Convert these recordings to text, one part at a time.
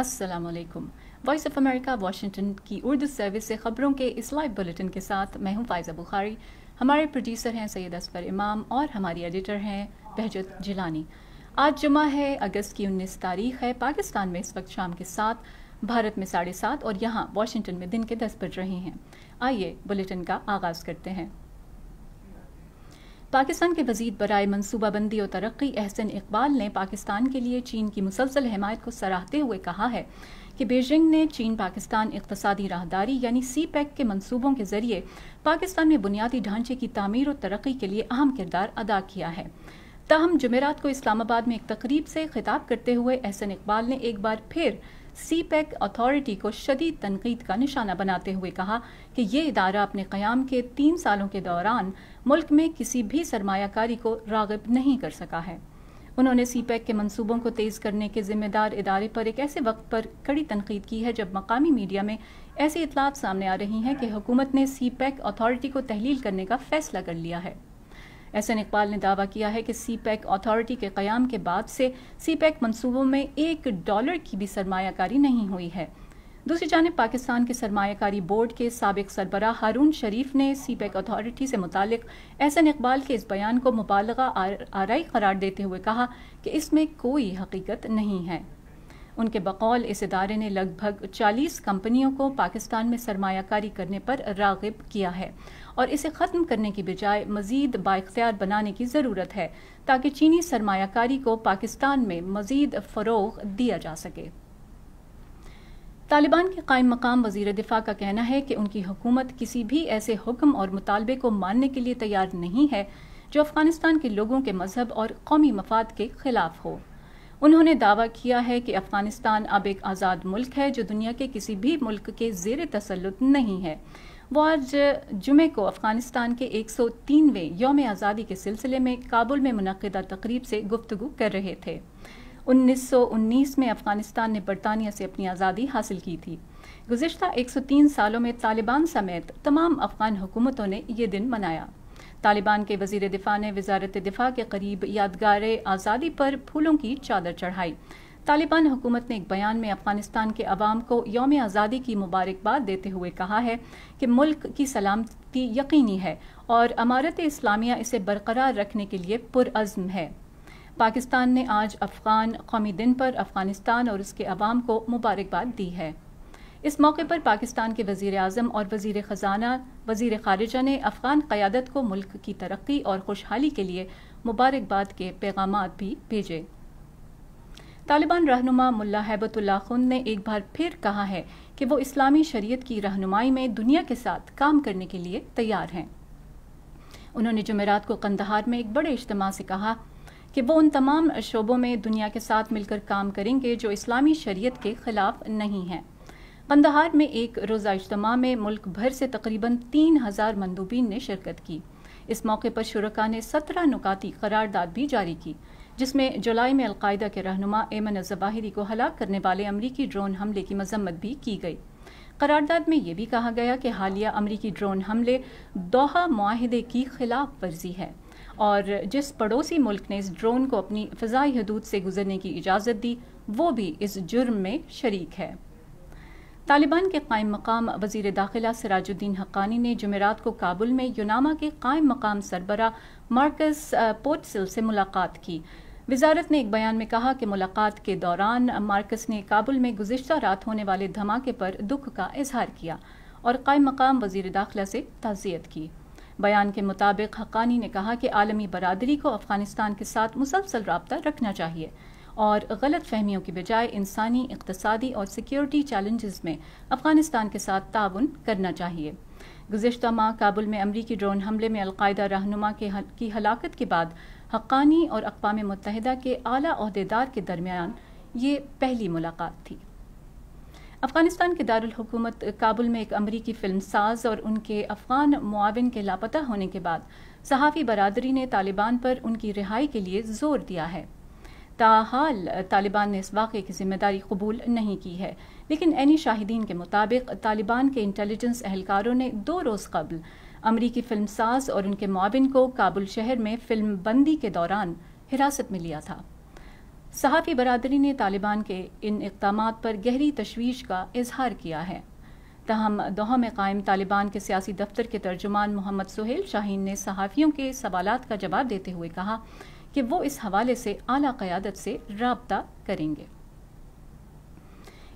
Aslam Voice of America Washington की Urdu service से खबरों के इस लाइव बुलेटिन के साथ मैं हूं फायजा बुखारी हमारे प्रोड्यूसर हैं सैयद असफर इमाम और हमारी एडिटर हैं बहजत जिलानी आज जुमा है अगस्त की उन्नीस तारीख है पाकिस्तान में इस वक्त शाम के सात भारत में साढ़े सात और यहाँ वाशिंगटन में दिन के दस बज रहे हैं आइए बुलेटिन का आगाज़ करते हैं पाकिस्तान के वजीर बरए मनसूबाबंदी और तरक्की एहसन इकबाल ने पाकिस्तान के लिए चीन की मुसलसल हमायत को सराहते हुए कहा है कि बीजिंग ने चीन पाकिस्तान इकतसदी राहदारी यानी सी पैक के मनसूबों के जरिए पाकिस्तान में बुनियादी ढांचे की तमीर और तरक्की के लिए अहम किरदार अदा किया है ताहम जमेरात को इस्लामाबाद में एक तकरीब से खिताब करते हुए एहसन इकबाल ने एक बार फिर सी पैक अथॉरिटी को शदीद तनकीद का निशाना बनाते हुए कहा कि यह इदारा अपने क़्याम के तीन सालों के दौरान मुल्क में किसी भी सरमाकारी को रागब नहीं कर सका है उन्होंने सी पैक e के मनसूबों को तेज़ करने के जिम्मेदार इदारे पर एक ऐसे वक्त पर कड़ी तनकीद की है जब मकामी मीडिया में ऐसी इतलात सामने आ रही हैं कि हुकूमत ने सी पैक अथॉरिटी को तहलील करने का फैसला कर लिया है एहसन इकबाल ने दावा किया है कि सी पैक अथॉरिटी के क़्याम के बाद से सी पैक e मनसूबों में एक डॉलर की भी सरमाकारी नहीं हुई है दूसरी जानब पाकिस्तान के सरमाकारी बोर्ड के सबक सरबरा हारून शरीफ ने सी पैक अथॉरिटी से मुतक एहसन इकबाल के इस बयान को मुबालगा आरई करार देते हुए कहा कि इसमें कोई हकीकत नहीं है उनके बकौल इस इदारे ने लगभग 40 कंपनियों को पाकिस्तान में सरमाकारी करने पर रागब किया है और इसे ख़त्म करने की बजाय मज़ीद बाख्तियार बनाने की ज़रूरत है ताकि चीनी सरमाकारी को पाकिस्तान में मज़ीद फ़रोग दिया जा सके तालिबान के कायम मकाम वजीर दिफा का कहना है कि उनकी हुकूमत किसी भी ऐसे हुक्म और मुतालबे को मानने के लिए तैयार नहीं है जो अफगानिस्तान के लोगों के मजहब और कौमी मफाद के खिलाफ हो उन्होंने दावा किया है कि अफगानिस्तान अब एक आज़ाद मुल्क है जो दुनिया के किसी भी मुल्क के जेर तसलुत नहीं है वो आज जुमे को अफगानिस्तान के एक सौ तीनवें योम आज़ादी के सिलसिले में काबुल में मनदा तकरीब से गुफ्तु कर रहे थे 1919 में अफगानिस्तान ने बरतानिया से अपनी आज़ादी हासिल की थी गुजशत 103 सालों में तालिबान समेत तमाम अफगान हुकूमतों ने ये दिन मनाया तालिबान के वजीर दिफा ने वजारत दिफा के करीब यादगार आज़ादी पर फूलों की चादर चढ़ाई तालिबान हुकूमत ने एक बयान में अफगानिस्तान के अवाम को योम आज़ादी की मुबारकबाद देते हुए कहा है कि मुल्क की सलामती यकीनी है और अमारत इस्लामिया इसे बरकरार रखने के लिए पुरज़म है पाकिस्तान ने आज अफगान कौमी दिन पर अफगानिस्तान और उसके अवाम को मुबारकबाद दी है इस मौके पर पाकिस्तान के वजीर अजम और वजीर ख़जाना वजीर खारजा ने अफगान क़्यादत को मुल्क की तरक्की और खुशहाली के लिए मुबारकबाद के पैगाम भी भेजे तालिबान रहनुमा मुल्ला हैबतुल्ला खुन ने एक बार फिर कहा है कि वो इस्लामी शरीयत की रहनुमाई में दुनिया के साथ काम करने के लिए तैयार हैं उन्होंने जमेरात को कंदहार में एक बड़े इज्तम से कहा कि वो उन तमाम शोबों में दुनिया के साथ मिलकर काम करेंगे जो इस्लामी शरीयत के खिलाफ नहीं हैं कंदहार में एक रोज़ा इजतम में मुल्क भर से तकरीबन तीन हज़ार मंदूबीन ने शिरकत की इस मौके पर शुरा ने सत्रह नुकाती करारदाद भी जारी की जिसमें जुलाई में अलकायदा के रहनुमा एमन जबाहरी को हलाक करने वाले अमरीकी ड्रोन हमले की मजम्मत भी की गई करारदाद में यह भी कहा गया कि हालिया अमरीकी ड्रोन हमले दोहा माहदे की खिलाफ वर्जी है और जिस पड़ोसी मुल्क ने इस ड्रोन को अपनी फ़जाई हदूद से गुजरने की इजाज़त दी वो भी इस जुर्म में शरीक है तालिबान के कायम मकाम वजीर दाखिला सराजुद्दीन हक्कानी ने जमेरात को काबुल में यूनामा के कायम मकाम सरबरा मार्कस पोटसिल से मुलाकात की वजारत ने एक बयान में कहा कि मुलाकात के दौरान मार्कस ने काबुल में गुजशत रात होने वाले धमाके पर दुख का इजहार किया और कायम मकाम वजीर दाखिला से ताज़ियत की बयान के मुताबिक हक्कानी ने कहा कि आलमी बरदरी को अफगानिस्तान के साथ मुसलसल रबता रखना चाहिए और गलत फहमियों की बजाय इंसानी इकतसादी और सिक्योरिटी चैलेंजेस में अफगानिस्तान के साथ ताउन करना चाहिए गुजशत माह काबुल में अमरीकी ड्रोन हमले में अलकायदा रहनुमा के हल, की हलाकत के बाद हक्कानी और अकवाम मुतहदा के अलादेदार अहदेदार के दरमियान ये पहली मुलाकात थी अफगानिस्तान के दारकूमत काबुल में एक अमरीकी फिल्म साज और उनके अफगान मुआविन के लापता होने के बाद सहाफ़ी बरदरी ने तालिबान पर उनकी रिहाई के लिए जोर दिया है ताहाल तालिबान ने इस वाक़े की जिम्मेदारी कबूल नहीं की है लेकिन एनी शाहिदीन के मुताबिक तालिबान के इंटेलिजेंस एहलकारों ने दो रोज़ कबल अमरीकी फिल्म साज और उनके माबिन को काबुल शहर में फिल्म बंदी के दौरान हिरासत में लिया था सहाफ़ी बरदरी ने तालिबान के इन इकदाम पर गहरी तशवीश का इजहार किया है तहम दोहा में कायम तालिबान के सियासी दफ्तर के तर्जुमान मोहम्मद सुहेल शाहीन ने सहाफ़ियों के सवाल का जवाब देते हुए कहा कि वो इस हवाले से आला क़्यादत से रबता करेंगे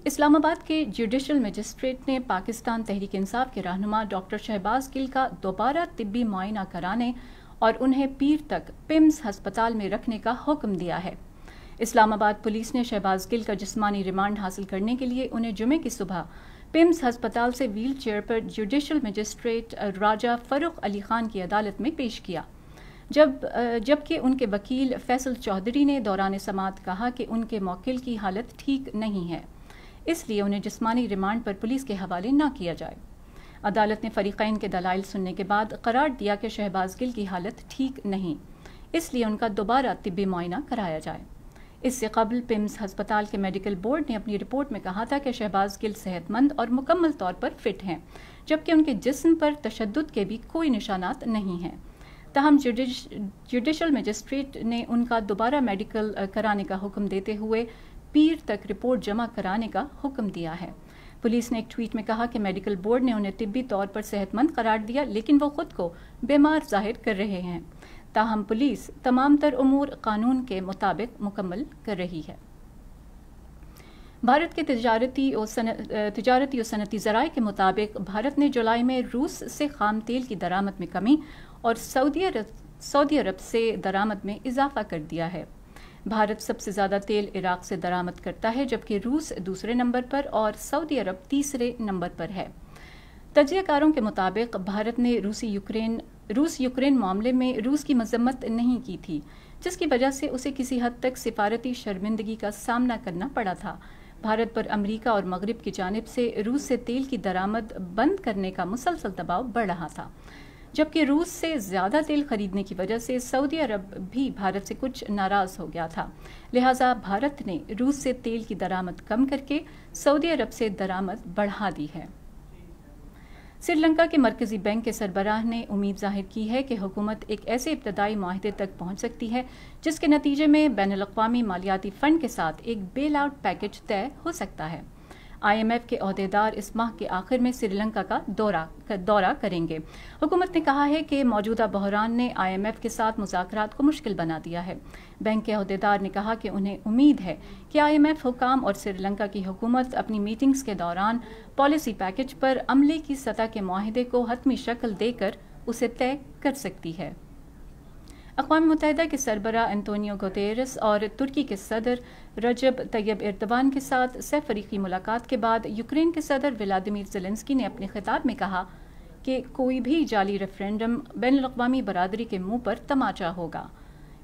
इस्लामाबाद के जुडिशल मजिस्ट्रेट ने पाकिस्तान तहरीक इंसाफ के रहनुमा डॉक्टर शहबाज गिल का दोबारा तिब्बी मुआयना कराने और उन्हें पीर तक पिम्स हस्पताल में रखने का हुक्म दिया है इस्लामाबाद पुलिस ने शहबाज गिल का जिस्मानी रिमांड हासिल करने के लिए उन्हें जुमे की सुबह पिम्स हस्पताल से व्हील चेयर पर जुडिशल मजिस्ट्रेट राजा फरूख अली खान की अदालत में पेश किया जब जबकि उनके वकील फैसल चौधरी ने दौरान समात कहा कि उनके मौकिल की हालत ठीक नहीं है इसलिए उन्हें जिस्मानी रिमांड पर पुलिस के हवाले ना किया जाए अदालत ने फ़रीक़ैन के दलाइल सुनने के बाद करार दिया कि शहबाज गिल की हालत ठीक नहीं इसलिए उनका दोबारा तिबी मुआयना कराया जाए इससे कबल पिम्स हस्पताल के मेडिकल बोर्ड ने अपनी रिपोर्ट में कहा था कि शहबाज गिल सेहतमंद और मुकम्मल तौर पर फिट हैं जबकि उनके जिस्म पर तशद के भी कोई निशानात नहीं हैं तहम जुडिश जुडिशल मजिस्ट्रेट ने उनका दोबारा मेडिकल कराने का हुक्म देते हुए पीर तक रिपोर्ट जमा कराने का हुक्म दिया है पुलिस ने एक ट्वीट में कहा कि मेडिकल बोर्ड ने उन्हें तिब्बी तौर पर सेहतमंद करार दिया लेकिन वो खुद को बीमार जाहिर कर रहे हैं ताहम पुलिस तमाम तर अमूर कानून के मुताबिक मुकम्मल कर रही है भारत के तजारती और सन सनती ज़राए के मुताबिक भारत ने जुलाई में रूस से खाम तेल की दरामद में कमी और सऊदी अरब सऊदी अरब से दरामद में इजाफा कर दिया है भारत सबसे ज़्यादा तेल इराक से दरामद करता है जबकि रूस दूसरे नंबर पर और सऊदी अरब तीसरे नंबर पर है तजियाकारों के मुताबिक भारत ने रूसी यूक्रेन रूस यूक्रेन मामले में रूस की मजम्मत नहीं की थी जिसकी वजह से उसे किसी हद तक सिफारती शर्मिंदगी का सामना करना पड़ा था भारत पर अमरीका और मगरब की जानब से रूस से तेल की दरामद बंद करने का मुसलसल दबाव बढ़ रहा था जबकि रूस से ज़्यादा तेल खरीदने की वजह से सऊदी अरब भी भारत से कुछ नाराज़ हो गया था लिहाजा भारत ने रूस से तेल की दरामद कम करके सऊदी अरब से दरामद बढ़ा दी है श्रीलंका के मरकज़ी बैंक के सरबराह ने उम्मीद जाहिर की है कि हुकूमत एक ऐसे इब्तदाई माहदे तक पहुंच सकती है जिसके नतीजे में बैन अवी मालियाती फ़ंड के साथ एक बेल आउट पैकेज तय हो सकता है आईएमएफ के अहदेदार इस माह के आखिर में श्रीलंका का दौरा दौरा करेंगे हुकूमत ने कहा है कि मौजूदा बहरान ने आईएमएफ के साथ मुजाकर को मुश्किल बना दिया है बैंक के अहदेदार ने कहा कि उन्हें उम्मीद है कि आईएमएफ हुकाम और श्रीलंका की हुकूमत अपनी मीटिंग्स के दौरान पॉलिसी पैकेज पर अमले की सतह के माहदे को हतमी शक्ल देकर उसे तय कर सकती है अकवा मुतहद के सरबरा एंतोनियो गोतेरस और तुर्की के सदर रजब तैयब इर्तवान के साथ सह फरीकी मुलाकात के बाद यूक्रेन के सदर व्लादिमिर जलेंसकी ने अपने खिताब में कहा कि कोई भी जाली रेफरेंडम बैन अवी बरदरी के मुंह पर तमाचा होगा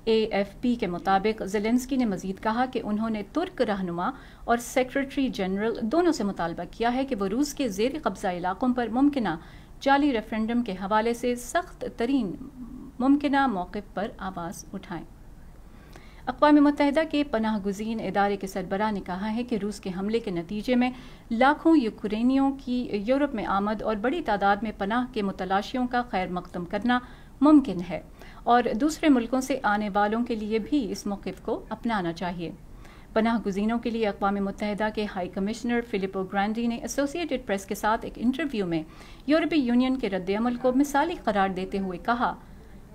ए एफ पी के मुताबिक जेलेंसकी ने मजीद कहा कि उन्होंने तुर्क रहनुमा और सेक्रेटरी जनरल दोनों से मुतालबा किया है कि वह रूस के जेर कब्ज़ा इलाकों पर मुमकिन जाली रेफरेंडम के हवाले से सख्त तरीन मुमकिन मौक़ पर आवाज़ उठाएं अकवा मुतहदा के पनाह गुजीन इदारे के सरबराह ने कहा है कि रूस के हमले के नतीजे में लाखों यूक्रेनियों की यूरोप में आमद और बड़ी तादाद में पनाह के मुतलाशियों का खैर मकदम करना मुमकिन है और दूसरे मुल्कों से आने वालों के लिए भी इस मौक़ को अपनाना चाहिए पनाह गुजीनों के लिए अकवा मुतहदा के हाई कमिश्नर फिलिपो ग्रैंडी ने एसोसिएटेड प्रेस के साथ एक इंटरव्यू में यूरोपीय यूनियन के रद्दमल को मिसाली करार देते हुए कहा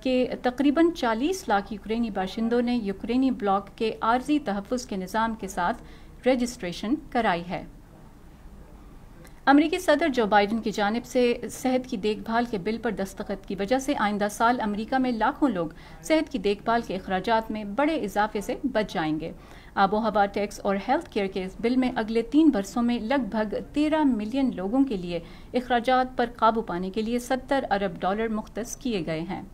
कि तकरीबन 40 लाख यूक्रेनी बाशिंदों ने यूक्रेनी ब्लॉक के आर्जी तहफ़ के निज़ाम के साथ रजिस्ट्रेशन कराई है अमरीकी सदर जो बाइडन की जानब से सेहत की देखभाल के बिल पर दस्तखत की वजह से आइंदा साल अमरीका में लाखों लोग सेहत की देखभाल के अखराज में बड़े इजाफे से बच जाएंगे आबो हवा टैक्स और हेल्थ केयर के इस बिल में अगले तीन बरसों में लगभग तेरह मिलियन लोगों के लिए अखराज पर काबू पाने के लिए सत्तर अरब डॉलर मुख्त किए गए हैं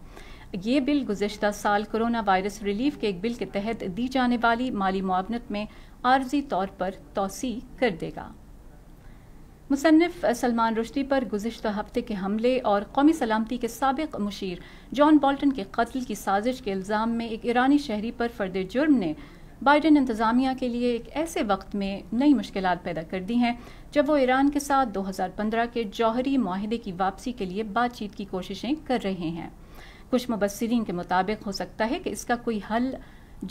ये बिल गुजशत साल कोरोना वायरस रिलीफ के एक बिल के तहत दी जाने वाली माली मुआवनत में आर्जी तौर पर तोसी कर देगा मुसनफ़ सलमान रुश्ती पर गुजशत हफ्ते के हमले और कौमी सलामती के सबक मुशीर जॉन बॉल्टन के कत्ल की साजिश के इल्ज़ाम में एक ईरानी शहरी पर फर्द जुर्म ने बाइडन इंतज़ामिया के लिए एक ऐसे वक्त में नई मुश्किल पैदा कर दी हैं जब वो ईरान के साथ 2015 के जौहरी माहदे की वापसी के लिए बातचीत की कोशिशें कर रहे हैं कुछ मुबसरीन के मुताबिक हो सकता है कि इसका कोई हल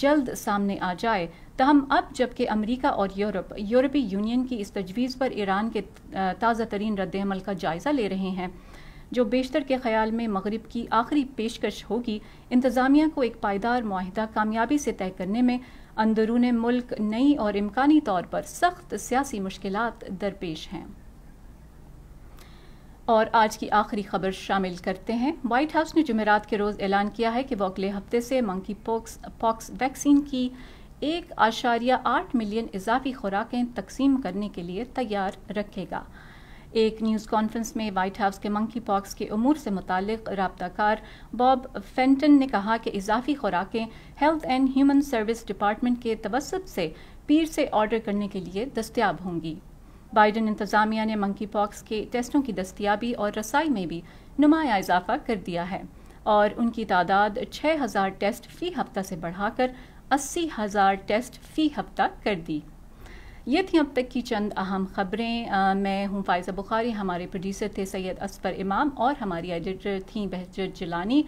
जल्द सामने आ जाए तहम अब जबकि अमरीका और यूरोप यूरोपीय यूनियन की इस तजवीज़ पर ईरान के ताज़ा तरीन रद्दमल का जायज़ा ले रहे हैं जो बेशतर के ख्याल में मगरब की आखिरी पेशकश होगी इंतज़ामिया को एक पायदार माहिदा कामयाबी से तय करने में अंदरून मुल्क नई और इम्कानी तौर पर सख्त सियासी मुश्किल दरपेश हैं और आज की आखिरी खबर शामिल करते हैं वाइट हाउस ने जमेरात के रोज़ ऐलान किया है कि वो अगले हफ्ते से मंकी पॉक्स पॉक्स वैक्सीन की एक आशारिया आठ मिलियन इजाफी खुराकें तकसीम करने के लिए तैयार रखेगा एक न्यूज़ कॉन्फ्रेंस में वाइट हाउस के मंकी पॉक्स के अमूर से मुतक रबाकार बॉब फेंटन ने कहा कि इजाफी खुराकें Health and Human Service Department के तवसब से पीर से ऑर्डर करने के लिए दस्तियाब होंगी बाइडन इंतजामिया ने मंकी पॉक्स के टेस्टों की दस्तियाबी और रसाई में भी नुमाया इजाफा कर दिया है और उनकी तादाद छः हज़ार टेस्ट फ़ी हफ्ता से बढ़ाकर अस्सी हज़ार टेस्ट फ़ी हफ्ता कर दी ये थी अब तक की चंद अहम खबरें मैं हूँ फायज़ा बुखारी हमारे प्रोड्यूसर थे सैयद असफर इमाम और हमारी एडिटर थी Bahjat Jilani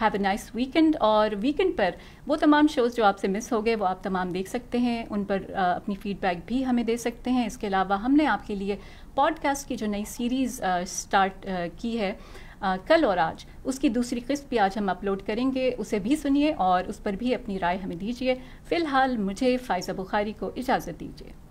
have a nice weekend और वीकेंड पर वो तमाम शोज़ जो आपसे मिस हो गए वो आप तमाम देख सकते हैं उन पर अपनी फीडबैक भी हमें दे सकते हैं इसके अलावा हमने आपके लिए पॉडकास्ट की जो नई सीरीज़ स्टार्ट की है आ, कल और आज उसकी दूसरी किस्त भी आज हम अपलोड करेंगे उसे भी सुनिए और उस पर भी अपनी राय हमें दीजिए फ़िलहाल मुझे फ़ायज़ा बुखारी को इजाज़त दीजिए